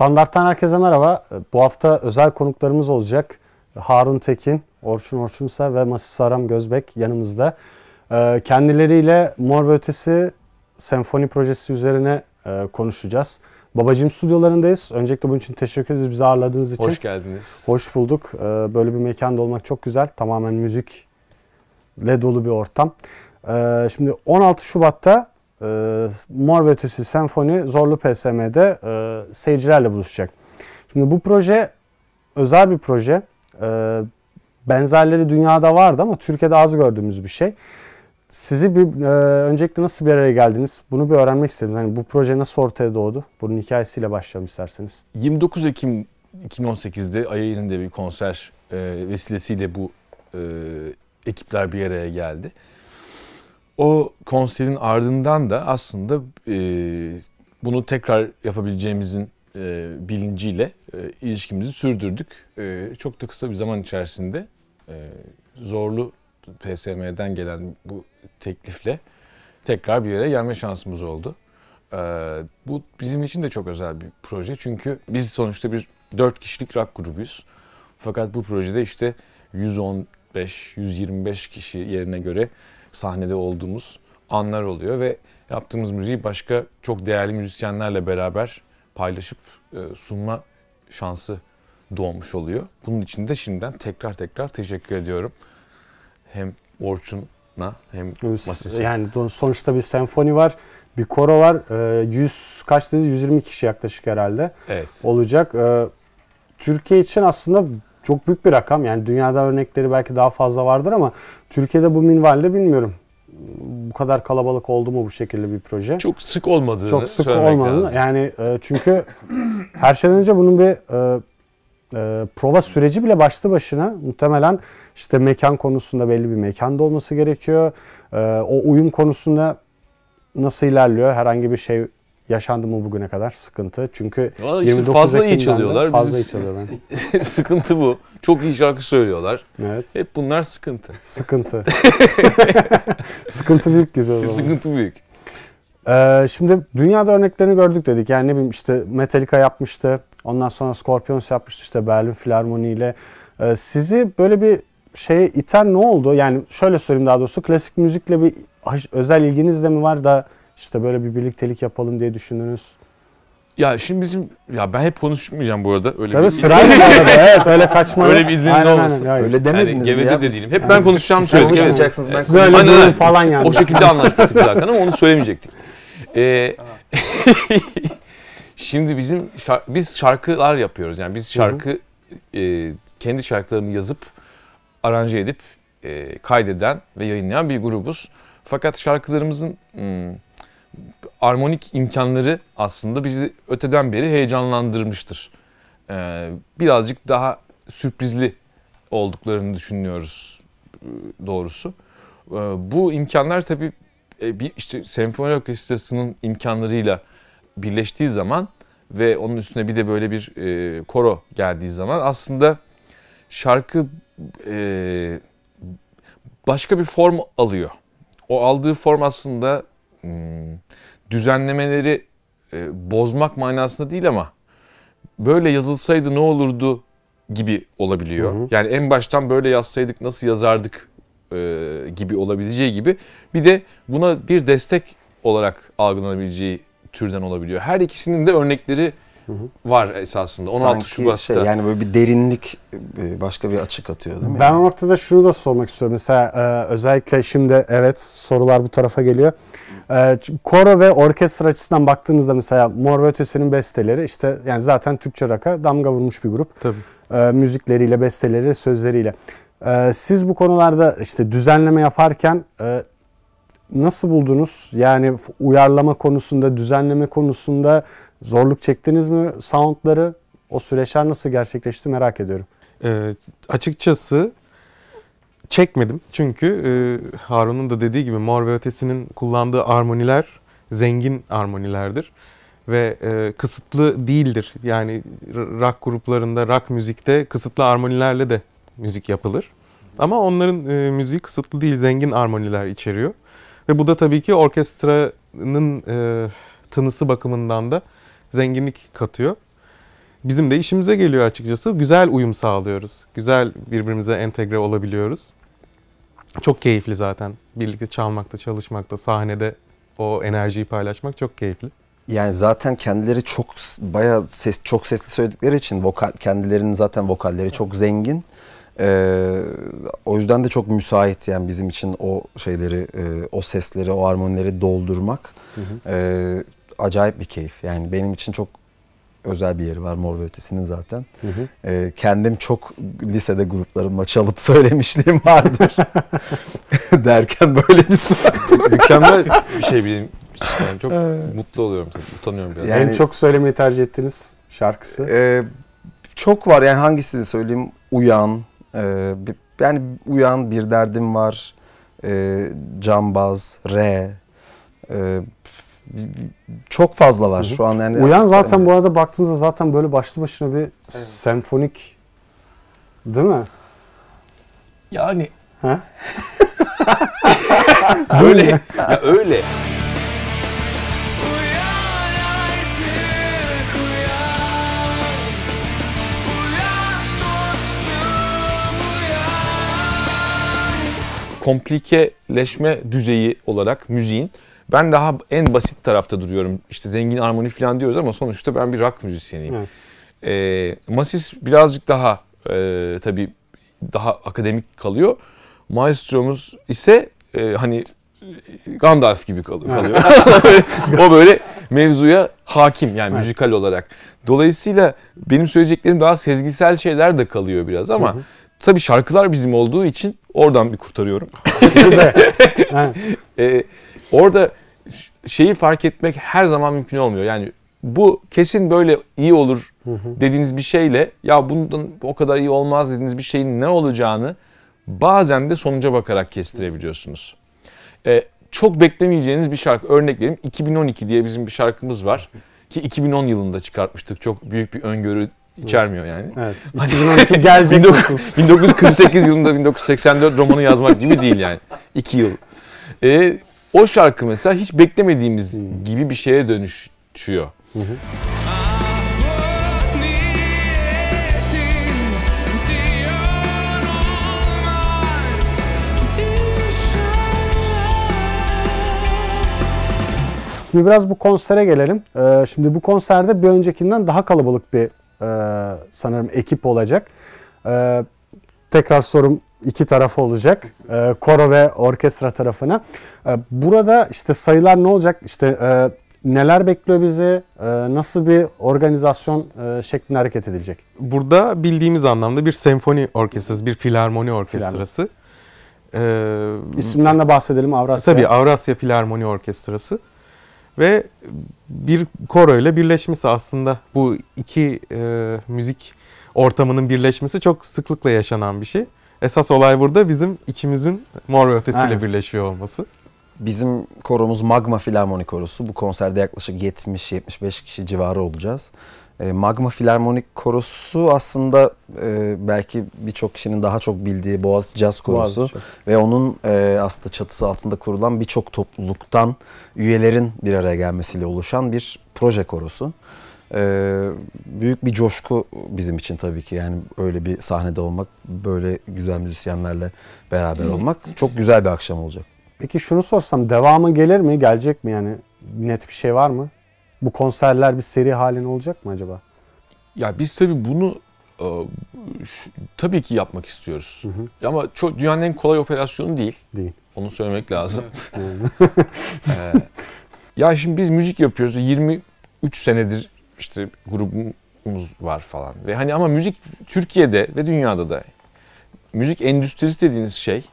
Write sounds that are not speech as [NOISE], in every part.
Standarttan herkese merhaba. Ee, bu hafta özel konuklarımız olacak. Harun Tekin, Orçun Orçunsa ve Masis Aram Gözbek yanımızda. Ee, kendileriyle Mor ve Ötesi senfoni projesi üzerine e, konuşacağız. Babacım stüdyolarındayız. Öncelikle bunun için teşekkür ederiz bizi ağırladığınız için. Hoş geldiniz. Hoş bulduk. Ee, böyle bir mekanda olmak çok güzel. Tamamen müzikle dolu bir ortam. Şimdi 16 Şubat'ta e, Mor ve Ötesi Senfoni Zorlu PSM'de e, seyircilerle buluşacak. Şimdi bu proje özel bir proje. E, benzerleri dünyada vardı ama Türkiye'de az gördüğümüz bir şey. Sizi bir e, öncelikle nasıl bir araya geldiniz? Bunu bir öğrenmek istedim. Hani bu proje nasıl ortaya doğdu? Bunun hikayesiyle başlayalım isterseniz. 29 Ekim 2018'de Ayayir'in bir konser e, vesilesiyle bu e, ekipler bir araya geldi o konserin ardından da aslında e, bunu tekrar yapabileceğimizin e, bilinciyle e, ilişkimizi sürdürdük. çok da kısa bir zaman içerisinde zorlu PSM'den gelen bu teklifle tekrar bir yere gelme şansımız oldu. bu bizim için de çok özel bir proje çünkü biz sonuçta bir dört kişilik rock grubuyuz. Fakat bu projede işte 115-125 kişi yerine göre sahnede olduğumuz anlar oluyor ve yaptığımız müziği başka çok değerli müzisyenlerle beraber paylaşıp e, sunma şansı doğmuş oluyor. Bunun için de şimdiden tekrar tekrar teşekkür ediyorum. Hem Orçun'a hem Masis'e. Yani sonuçta bir senfoni var, bir koro var. 100 e, kaç dedi? 120 kişi yaklaşık herhalde. Evet. Olacak. E, Türkiye için aslında çok büyük bir rakam. Yani dünyada örnekleri belki daha fazla vardır ama Türkiye'de bu minvalde bilmiyorum. Bu kadar kalabalık oldu mu bu şekilde bir proje? Çok sık olmadı. Çok sık olmadı. Lazım. Yani e, çünkü her şeyden önce bunun bir e, e, prova süreci bile başlı başına muhtemelen işte mekan konusunda belli bir mekanda olması gerekiyor. o uyum konusunda nasıl ilerliyor? Herhangi bir şey yaşandı mı bugüne kadar sıkıntı. Çünkü işte 29 fazla Ekim'den iyi çalıyorlar. Fazla iyi çalıyorlar. [LAUGHS] sıkıntı bu. Çok iyi şarkı söylüyorlar. Evet. Hep bunlar sıkıntı. Sıkıntı. [LAUGHS] sıkıntı büyük gibi o zaman. Sıkıntı büyük. Ee, şimdi dünyada örneklerini gördük dedik. Yani ne bileyim işte Metallica yapmıştı. Ondan sonra Scorpions yapmıştı işte Berlin Filarmoni ile. Ee, sizi böyle bir şeye iten ne oldu? Yani şöyle söyleyeyim daha doğrusu klasik müzikle bir özel ilginiz de mi var da işte böyle bir birliktelik yapalım diye düşündünüz. Ya şimdi bizim ya ben hep konuşmayacağım bu arada. Öyle Tabii bir... sırayla [LAUGHS] evet öyle kaçma. Öyle bir iznin olmasın. Aynen. Öyle demediniz yani, geveze ya. de değilim. Hep yani, ben konuşacağım söyledik. Siz konuşmayacaksınız ben konuşacağım. Hani, hani, hani, falan yani. O şekilde anlaşmıştık [LAUGHS] zaten ama onu söylemeyecektik. Ee, [LAUGHS] şimdi bizim şark, biz şarkılar yapıyoruz. Yani biz şarkı e, kendi şarkılarını yazıp aranje edip e, kaydeden ve yayınlayan bir grubuz. Fakat şarkılarımızın hmm, armonik imkanları aslında bizi öteden beri heyecanlandırmıştır. Ee, birazcık daha sürprizli olduklarını düşünüyoruz e, doğrusu. Ee, bu imkanlar tabii e, bir işte senfoni orkestrasının imkanlarıyla birleştiği zaman ve onun üstüne bir de böyle bir e, koro geldiği zaman aslında şarkı e, başka bir form alıyor. O aldığı form aslında hmm, düzenlemeleri e, bozmak manasında değil ama böyle yazılsaydı ne olurdu gibi olabiliyor. Hı hı. Yani en baştan böyle yazsaydık nasıl yazardık e, gibi olabileceği gibi bir de buna bir destek olarak algılanabileceği türden olabiliyor. Her ikisinin de örnekleri var esasında. 16 Sanki şey, Şubat'ta. Şey, yani böyle bir derinlik e, başka bir açık atıyor değil mi? Ben o noktada şunu da sormak istiyorum. Mesela e, özellikle şimdi evet sorular bu tarafa geliyor. Ee, koro ve orkestra açısından baktığınızda mesela Mor ve Ötesi'nin besteleri işte yani zaten Türkçe rock'a damga vurmuş bir grup. Tabii. E, müzikleriyle, besteleriyle, sözleriyle. E, siz bu konularda işte düzenleme yaparken e, nasıl buldunuz? Yani uyarlama konusunda, düzenleme konusunda zorluk çektiniz mi soundları? O süreçler nasıl gerçekleşti merak ediyorum. E, açıkçası çekmedim. Çünkü e, Harun'un da dediği gibi Mor ve Ötesi'nin kullandığı armoniler zengin armonilerdir ve e, kısıtlı değildir. Yani rock gruplarında, rock müzikte kısıtlı armonilerle de müzik yapılır. Ama onların e, müziği kısıtlı değil, zengin armoniler içeriyor. Ve bu da tabii ki orkestranın e, tınısı bakımından da zenginlik katıyor. Bizim de işimize geliyor açıkçası. Güzel uyum sağlıyoruz. Güzel birbirimize entegre olabiliyoruz çok keyifli zaten. Birlikte çalmakta, çalışmakta, sahnede o enerjiyi paylaşmak çok keyifli. Yani zaten kendileri çok bayağı ses çok sesli söyledikleri için vokal kendilerinin zaten vokalleri çok zengin. Ee, o yüzden de çok müsait yani bizim için o şeyleri, e, o sesleri, o armonileri doldurmak hı hı. E, acayip bir keyif. Yani benim için çok özel bir yeri var Mor ve Ötesi'nin zaten. Hı hı. E, kendim çok lisede gruplarımla çalıp [LAUGHS] söylemişliğim vardır. [LAUGHS] Derken böyle bir surat. Mükemmel bir şey bileyim. Yani çok ee, mutlu oluyorum tabii. Utanıyorum biraz. Yani, en çok söylemeyi tercih ettiğiniz şarkısı? E, çok var. Yani hangisini söyleyeyim? Uyan. E, bir, yani uyan bir derdim var. E, cambaz, re. E, çok fazla var Hı-hı. şu an yani. Uyan zaten yani. bu arada baktığınızda zaten böyle başlı başına bir evet. senfonik değil mi? Yani ha? [LAUGHS] böyle ya öyle. komplikeleşme düzeyi olarak müziğin ben daha en basit tarafta duruyorum. İşte zengin armoni falan diyoruz ama sonuçta ben bir rock müzisyeniyim. Evet. E, Masis birazcık daha e, tabii daha akademik kalıyor. Maestro'muz ise e, hani Gandalf gibi kalıyor. [LAUGHS] o böyle mevzuya hakim yani evet. müzikal olarak. Dolayısıyla benim söyleyeceklerim daha sezgisel şeyler de kalıyor biraz ama hı hı. tabii şarkılar bizim olduğu için oradan bir kurtarıyorum. [LAUGHS] [LAUGHS] e, orada şeyi fark etmek her zaman mümkün olmuyor. Yani bu kesin böyle iyi olur dediğiniz bir şeyle ya bundan o kadar iyi olmaz dediğiniz bir şeyin ne olacağını bazen de sonuca bakarak kestirebiliyorsunuz. Ee, çok beklemeyeceğiniz bir şarkı örnek vereyim 2012 diye bizim bir şarkımız var ki 2010 yılında çıkartmıştık çok büyük bir öngörü içermiyor yani. Evet. 2012 hani [LAUGHS] gelecek 1948 yılında 1984 romanı yazmak gibi değil yani. 2 yıl. Ee, o şarkı mesela hiç beklemediğimiz hmm. gibi bir şeye dönüşüyor. Hı hı. Şimdi biraz bu konsere gelelim. Ee, şimdi bu konserde bir öncekinden daha kalabalık bir e, sanırım ekip olacak. Ee, tekrar sorum iki tarafı olacak. E, koro ve orkestra tarafına. E, burada işte sayılar ne olacak? İşte e, neler bekliyor bizi? E, nasıl bir organizasyon e, şeklinde hareket edilecek? Burada bildiğimiz anlamda bir senfoni orkestrası, bir filarmoni orkestrası. Ee, İsminden de bahsedelim Avrasya. E, tabii Avrasya Filarmoni Orkestrası ve bir koro ile birleşmesi aslında bu iki e, müzik ortamının birleşmesi çok sıklıkla yaşanan bir şey. Esas olay burada bizim ikimizin mor ve ötesiyle Aynen. birleşiyor olması. Bizim koromuz Magma Filarmoni Korosu. Bu konserde yaklaşık 70-75 kişi civarı olacağız. E, Magma Filarmonik Korosu aslında e, belki birçok kişinin daha çok bildiği Boğaz Caz Korosu Boğaz ve onun e, aslında çatısı altında kurulan birçok topluluktan üyelerin bir araya gelmesiyle oluşan bir proje korosu. Ee, büyük bir coşku bizim için tabii ki. Yani öyle bir sahnede olmak, böyle güzel müzisyenlerle beraber olmak çok güzel bir akşam olacak. Peki şunu sorsam devamı gelir mi? Gelecek mi yani? Net bir şey var mı? Bu konserler bir seri haline olacak mı acaba? Ya biz tabii bunu e, şu- tabii ki yapmak istiyoruz. Ama çok dünyanın en kolay operasyonu değil. Değil. Onu söylemek lazım. [LAUGHS] Ee, ya şimdi biz müzik yapıyoruz. 23 senedir işte grubumuz var falan. Ve hani ama müzik Türkiye'de ve dünyada da müzik endüstrisi dediğiniz şey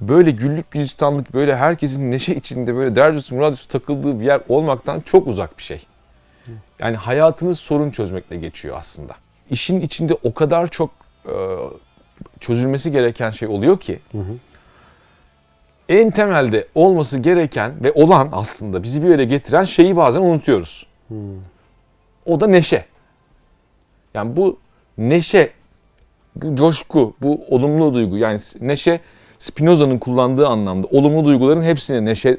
böyle güllük gülistanlık böyle herkesin neşe içinde böyle derdüsü muradüsü takıldığı bir yer olmaktan çok uzak bir şey. Yani hayatınız sorun çözmekle geçiyor aslında. İşin içinde o kadar çok e, çözülmesi gereken şey oluyor ki. Hı hı. En temelde olması gereken ve olan aslında bizi bir yere getiren şeyi bazen unutuyoruz. Hı. O da neşe. Yani bu neşe, bu coşku, bu olumlu duygu. Yani neşe Spinoza'nın kullandığı anlamda olumlu duyguların hepsine neşe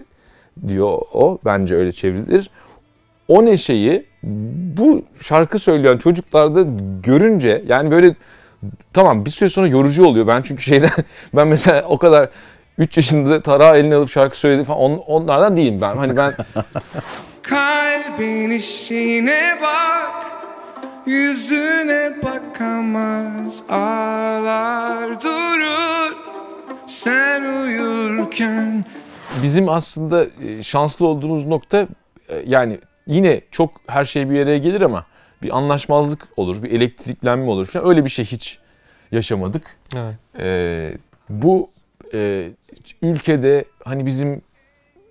diyor o. Bence öyle çevrilir. O neşeyi bu şarkı söyleyen çocuklarda görünce yani böyle tamam bir süre sonra yorucu oluyor. Ben çünkü şeyden [LAUGHS] ben mesela o kadar 3 yaşında tarağı eline alıp şarkı söyledi falan on, onlardan değilim ben. Hani ben [LAUGHS] Kalbin işine bak Yüzüne bakamaz ağlar durur sen uyurken Bizim aslında e, şanslı olduğumuz nokta e, yani yine çok her şey bir yere gelir ama bir anlaşmazlık olur, bir elektriklenme olur falan. Öyle bir şey hiç yaşamadık. Evet. Ee, bu e, ülkede hani bizim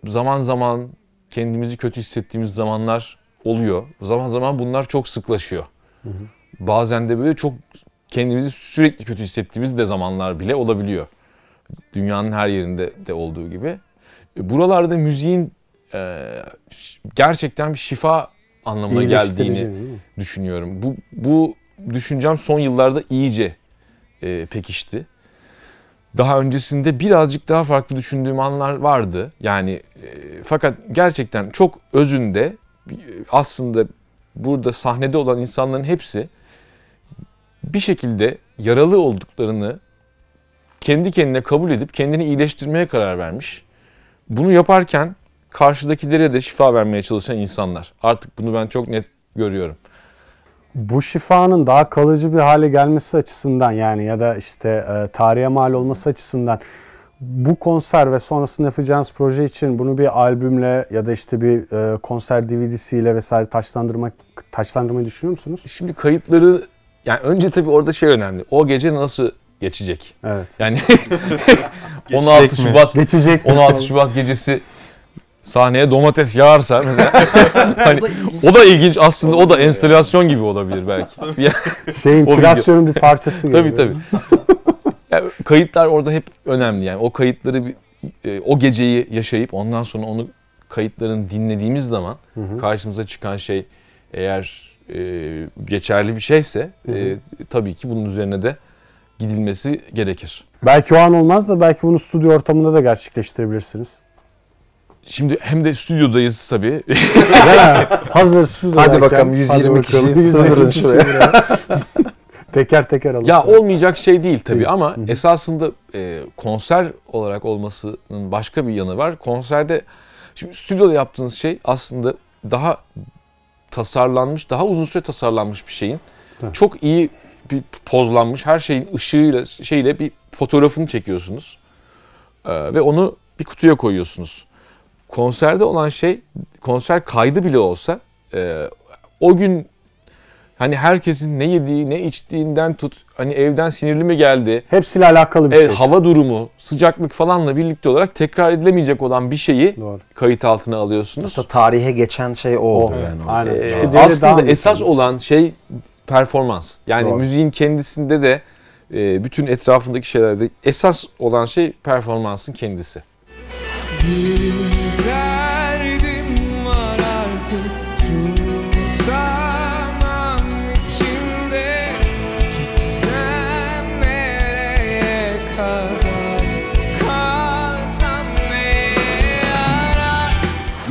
zaman zaman kendimizi kötü hissettiğimiz zamanlar oluyor. Zaman zaman bunlar çok sıklaşıyor. Hı hı. Bazen de böyle çok kendimizi sürekli kötü hissettiğimiz de zamanlar bile olabiliyor. Dünyanın her yerinde de olduğu gibi. E, buralarda müziğin e, gerçekten bir şifa anlamına geldiğini düşünüyorum. Bu, bu düşüncem son yıllarda iyice e, pekişti daha öncesinde birazcık daha farklı düşündüğüm anlar vardı. Yani e, fakat gerçekten çok özünde e, aslında burada sahnede olan insanların hepsi bir şekilde yaralı olduklarını kendi kendine kabul edip kendini iyileştirmeye karar vermiş. Bunu yaparken karşıdakilere de şifa vermeye çalışan insanlar. Artık bunu ben çok net görüyorum bu şifanın daha kalıcı bir hale gelmesi açısından yani ya da işte e, tarihe mal olması açısından bu konser ve sonrasında yapacağınız proje için bunu bir albümle ya da işte bir e, konser DVD'siyle vesaire taşlandırmak taşlandırmayı düşünüyor musunuz? Şimdi kayıtları yani önce tabii orada şey önemli. O gece nasıl geçecek? Evet. Yani 16 [LAUGHS] [LAUGHS] Şubat geçecek 16 Şubat gecesi sahneye domates yağarsa mesela [LAUGHS] hani o da ilginç aslında o da enstalasyon gibi olabilir belki. şey enstalasyonun bir parçası gibi. Tabii tabii. Yani kayıtlar orada hep önemli yani o kayıtları e, o geceyi yaşayıp ondan sonra onu kayıtların dinlediğimiz zaman karşımıza çıkan şey eğer e, geçerli bir şeyse E, tabii ki bunun üzerine de gidilmesi gerekir. Belki o an olmaz da belki bunu stüdyo ortamında da gerçekleştirebilirsiniz. Şimdi hem de stüdyodayız tabii. [LAUGHS] ya, hazır stüdyoda. Hadi bakalım 120 hadi bakalım, kişi sığdırın şuraya. [LAUGHS] teker teker alalım. Ya olmayacak şey değil tabii ama esasında e, konser olarak olmasının başka bir yanı var. Konserde şimdi stüdyoda yaptığınız şey aslında daha tasarlanmış, daha uzun süre tasarlanmış bir şeyin. Hı. Çok iyi bir pozlanmış her şeyin ışığıyla şeyle bir fotoğrafını çekiyorsunuz. Ee, ve onu bir kutuya koyuyorsunuz konserde olan şey konser kaydı bile olsa e, o gün hani herkesin ne yediği ne içtiğinden tut hani evden sinirli mi geldi? Hepsiyle alakalı bir e, şey. Hava durumu, sıcaklık falanla birlikte olarak tekrar edilemeyecek olan bir şeyi Doğru. kayıt altına alıyorsunuz. Aslında tarihe geçen şey o oldu evet. Aynen. E, işte aslında esas şey. olan şey performans. Yani Doğru. müziğin kendisinde de e, bütün etrafındaki şeylerde esas olan şey performansın kendisi. Bir derdim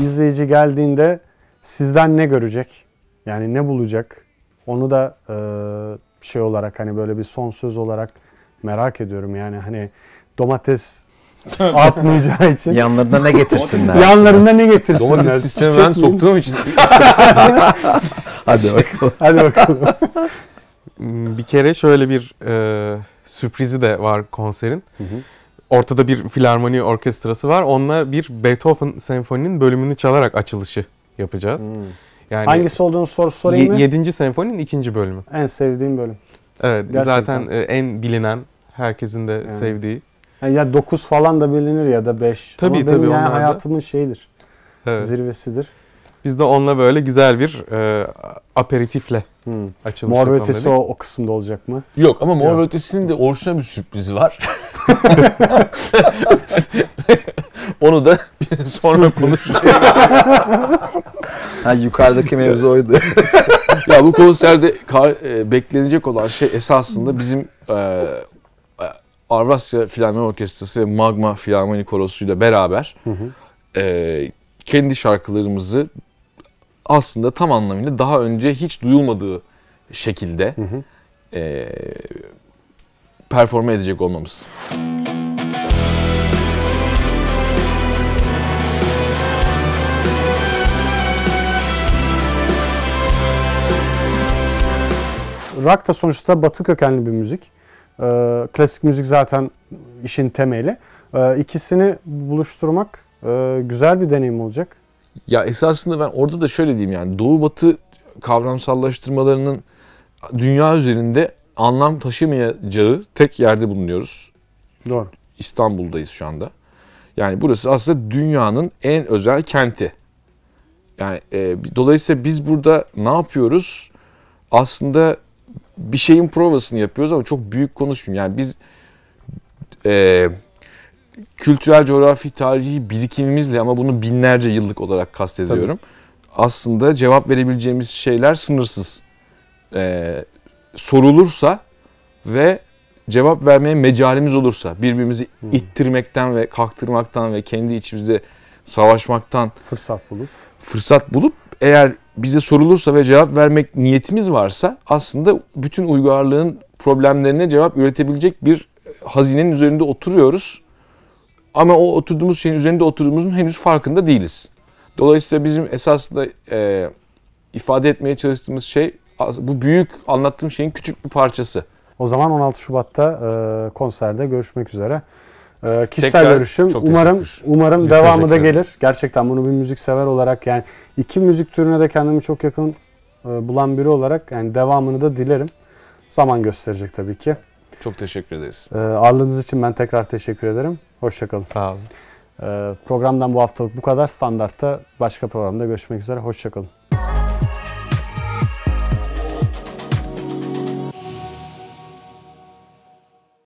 İzleyici geldiğinde sizden ne görecek? Yani ne bulacak? Onu da e, şey olarak hani böyle bir son söz olarak merak ediyorum. Yani hani domates Atmayacağı için. Yanlarında ne getirsinler? Yanlarında ne getirsinler? Domates sistemi ben soktuğum için. [LAUGHS] Hadi bakalım. Hadi bakalım. Hmm, bir kere şöyle bir e, sürprizi de var konserin. Hı hı. Ortada bir filarmoni orkestrası var. Onunla bir Beethoven senfoninin bölümünü çalarak açılışı yapacağız. Hı. Hmm. Yani Hangisi olduğunu sor sorayım mı? 7. senfoninin ikinci bölümü. En sevdiğim bölüm. Evet, Gerçekten. zaten e, en bilinen, herkesin de yani. sevdiği yani ya 9 falan da bilinir ya da 5. Tabii Ama tabii. Benim yani hayatımın şeyidir. Evet. Zirvesidir. Biz de onunla böyle güzel bir e, aperitifle hmm. açılış Mor ötesi o, o kısımda olacak mı? Yok ama Mor Yok. ötesinin de orijinal bir sürprizi var. [LAUGHS] Onu da [LAUGHS] sonra konuşacağız. ha, yukarıdaki mevzu oydu. [LAUGHS] ya bu konserde ka- e, beklenecek olan şey esasında bizim e, Avrasya Filarmoni Orkestrası ve Magma Filarmoni Korosu'yla beraber hı hı. E, kendi şarkılarımızı aslında tam anlamıyla daha önce hiç duyulmadığı şekilde hı hı. E, performe edecek olmamız. Rock da sonuçta batı kökenli bir müzik. E, klasik müzik zaten işin temeli. E, ikisini buluşturmak e, güzel bir deneyim olacak. Ya esasında ben orada da şöyle diyeyim yani Doğu Batı kavramsallaştırmalarının dünya üzerinde anlam taşımayacağı tek yerde bulunuyoruz. Doğru. İstanbul'dayız şu anda. Yani burası aslında dünyanın en özel kenti. Yani e, dolayısıyla biz burada ne yapıyoruz? Aslında bir şeyin provasını yapıyoruz ama çok büyük konuşmayayım. Yani biz e, kültürel, coğrafi, tarihi birikimimizle ama bunu binlerce yıllık olarak kastediyorum. Tabii. Aslında cevap verebileceğimiz şeyler sınırsız. E, sorulursa ve cevap vermeye mecalimiz olursa, birbirimizi hmm. ittirmekten ve kalktırmaktan ve kendi içimizde savaşmaktan fırsat bulup fırsat bulup eğer bize sorulursa ve cevap vermek niyetimiz varsa aslında bütün uygarlığın problemlerine cevap üretebilecek bir e, hazinenin üzerinde oturuyoruz. Ama o oturduğumuz şeyin üzerinde oturduğumuzun henüz farkında değiliz. Dolayısıyla bizim esasında e, ifade etmeye çalıştığımız şey bu büyük anlattığım şeyin küçük bir parçası. O zaman 16 Şubat'ta e, konserde görüşmek üzere. Ee, kişisel Tekrar görüşüm. Umarım umarım Biz devamı da gelir. Gerçekten bunu bir müzik sever olarak yani iki müzik türüne de kendimi çok yakın e, bulan biri olarak yani devamını da dilerim. Zaman gösterecek tabii ki. Çok teşekkür ederiz. Ee, ağırladığınız için ben tekrar teşekkür ederim. Hoşçakalın. Sağ olun. Ee, programdan bu haftalık bu kadar. Standartta başka programda görüşmek üzere. Hoşçakalın.